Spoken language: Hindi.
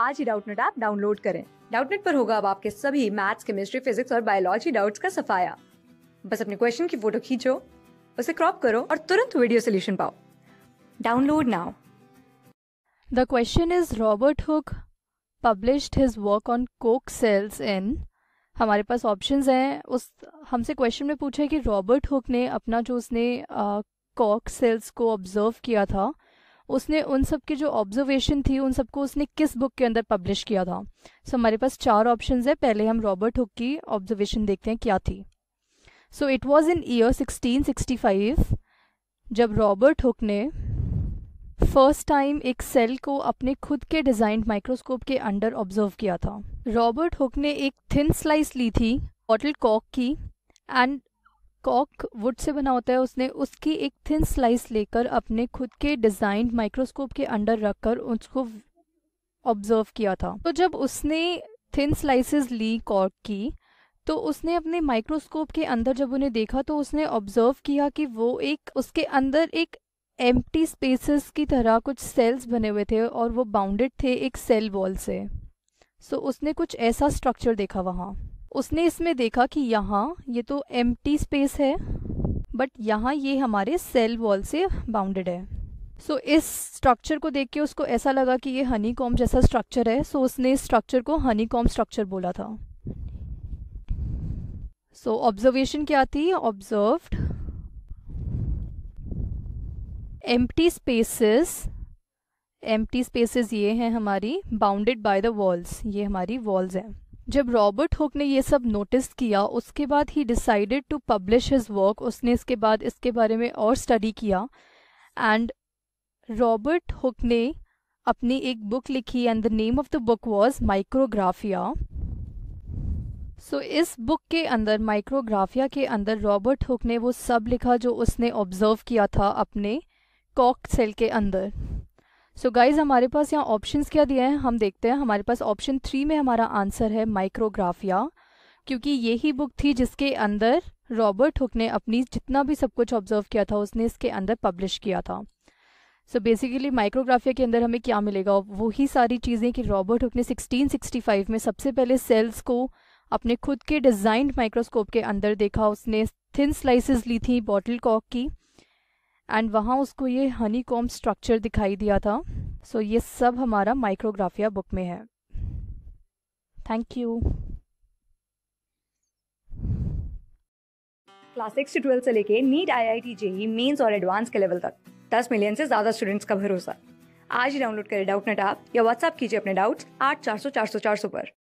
आज ही डाउटनेट ऐप डाउनलोड करें डाउटनेट पर होगा अब आपके सभी मैथ्स केमिस्ट्री फिजिक्स और बायोलॉजी डाउट्स का सफाया बस अपने क्वेश्चन की फोटो खींचो उसे क्रॉप करो और तुरंत वीडियो सोल्यूशन पाओ download now the question is Robert Hooke published his work on कोक सेल्स इन हमारे पास ऑप्शंस हैं उस हमसे क्वेश्चन में पूछा है कि रॉबर्ट हुक ने अपना जो उसने कॉक सेल्स को ऑब्जर्व किया था उसने उन सब के जो ऑब्जर्वेशन थी उन सबको उसने किस बुक के अंदर पब्लिश किया था सो so, हमारे पास चार ऑप्शन है पहले हम रॉबर्ट हुक की ऑब्जर्वेशन देखते हैं क्या थी so it was in year 1665 जब रॉबर्ट हुक ने फर्स्ट टाइम एक सेल को अपने खुद के डिजाइंड माइक्रोस्कोप के अंडर ऑब्जर्व किया था रॉबर्ट हुक ने एक थिन स्लाइस ली थी बॉटल कॉक की एंड कॉक वुड से बना होता है उसने उसकी एक थिन स्लाइस लेकर अपने खुद के डिज़ाइन माइक्रोस्कोप के अंडर रखकर उसको ऑब्जर्व किया था तो जब उसने थिन स्लाइसेस ली कॉक की तो उसने अपने माइक्रोस्कोप के अंदर जब उन्हें देखा तो उसने ऑब्जर्व किया कि वो एक उसके अंदर एक एम्प्टी स्पेसेस की तरह कुछ सेल्स बने हुए थे और वो बाउंडेड थे एक सेल वॉल से सो so, उसने कुछ ऐसा स्ट्रक्चर देखा वहाँ उसने इसमें देखा कि यहाँ ये तो एम स्पेस है बट यहाँ ये हमारे सेल वॉल से बाउंडेड है सो so, इस स्ट्रक्चर को देख के उसको ऐसा लगा कि ये हनी कॉम जैसा स्ट्रक्चर है सो so, उसने इस स्ट्रक्चर को हनी कॉम स्ट्रक्चर बोला था सो so, ऑब्जर्वेशन क्या थी ऑब्जर्व्ड स्पेसिस स्पेसेस टी स्पेसेस ये हैं हमारी बाउंडेड बाय द वॉल्स ये हमारी वॉल्स हैं जब रॉबर्ट हुक ने ये सब नोटिस किया उसके बाद ही decided to publish his work उसने इसके बाद इसके बारे में और स्टडी किया एंड रॉबर्ट हुक ने अपनी एक बुक लिखी and the name of the book was Micrographia so so, इस बुक के अंदर माइक्रोग्राफिया के अंदर रॉबर्ट हुक ने वो सब लिखा जो उसने ऑब्जर्व किया था अपने कॉक सेल के अंदर सो so गाइज हमारे पास यहाँ ऑप्शंस क्या दिए हैं हम देखते हैं हमारे पास ऑप्शन थ्री में हमारा आंसर है माइक्रोग्राफिया क्योंकि यही बुक थी जिसके अंदर रॉबर्ट हुक ने अपनी जितना भी सब कुछ ऑब्जर्व किया था उसने इसके अंदर पब्लिश किया था सो बेसिकली माइक्रोग्राफिया के अंदर हमें क्या मिलेगा वही सारी चीज़ें कि रॉबर्ट हुक ने 1665 में सबसे पहले सेल्स को अपने खुद के डिज़ाइंड माइक्रोस्कोप के अंदर देखा उसने थिन स्लाइसेस ली थी बॉटल कॉक की एंड वहाँ उसको ये हनी कॉम स्ट्रक्चर दिखाई दिया था सो so, ये सब हमारा माइक्रोग्राफिया बुक में है thank you class six to twelfth से लेके NEET I I T JEE Mains और एडवांस के लेवल तक दस मिलियन से ज्यादा स्टूडेंट्स का भरोसा आज ही डाउनलोड करें डाउट नेट ऐप या व्हाट्सएप कीजिए अपने डाउट्स आठ चार सौ चार सौ चार सौ पर